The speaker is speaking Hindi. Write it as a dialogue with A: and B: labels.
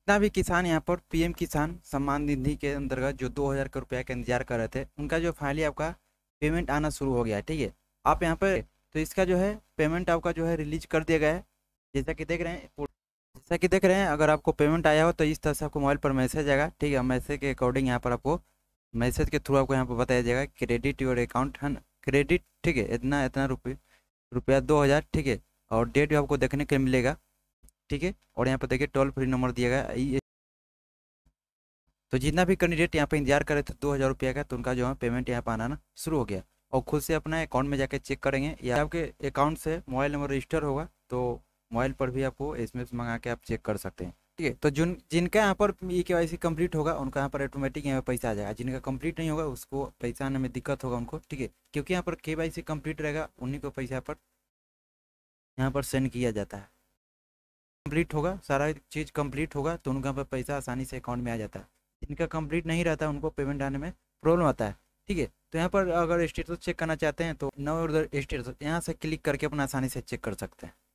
A: जितना भी किसान यहाँ पर पीएम किसान सम्मान निधि के अंतर्गत जो दो हज़ार रुपया का इंतजार कर रहे थे उनका जो फाइनली आपका पेमेंट आना शुरू हो गया ठीक है आप यहाँ पर तो इसका जो है पेमेंट आपका जो है रिलीज कर दिया गया है जैसा कि देख रहे हैं जैसा कि देख रहे हैं अगर आपको पेमेंट आया हो तो इस तरह से आपको मोबाइल पर मैसेज आएगा ठीक है मैसेज के अकॉर्डिंग यहाँ पर आपको मैसेज के थ्रू आपको यहाँ पर बताया जाएगा क्रेडिट योर अकाउंट है ना क्रेडिट ठीक है इतना इतना रुपये रुपया दो हज़ार ठीक है और डेट भी आपको देखने के मिलेगा ठीक है और यहाँ पर देखिए टोल फ्री नंबर दिया गया तो जितना भी कैंडिडेट यहाँ पे इंतजार करे थे दो हज़ार रुपया का तो उनका जो है पेमेंट यहाँ पर आना ना शुरू हो गया और खुद से अपना अकाउंट में जाके चेक करेंगे या आपके अकाउंट से मोबाइल नंबर रजिस्टर होगा तो मोबाइल पर भी आपको एस मंगा के आप चेक कर सकते हैं ठीक है तो जिन जिनका यहाँ पर ई के वाई सी कम्प्लीट होगा उनका यहाँ पर ऑटोमेटिक यहाँ पर पैसा आ जाएगा जिनका कंप्लीट नहीं होगा उसको पैसा आने में दिक्कत होगा उनको ठीक है क्योंकि यहाँ पर के वाई सी कम्प्लीट रहेगा उन्हीं को पैसा पर यहाँ पर सेंड किया जाता है कंप्लीट होगा सारा चीज़ कंप्लीट होगा तो उनका पर पैसा आसानी से अकाउंट में आ जाता है जिनका कंप्लीट नहीं रहता उनको पेमेंट आने में प्रॉब्लम आता है ठीक है तो यहाँ पर अगर स्टेटस चेक करना चाहते हैं तो नो उधर स्टेटस यहाँ से क्लिक करके अपना आसानी से चेक कर सकते हैं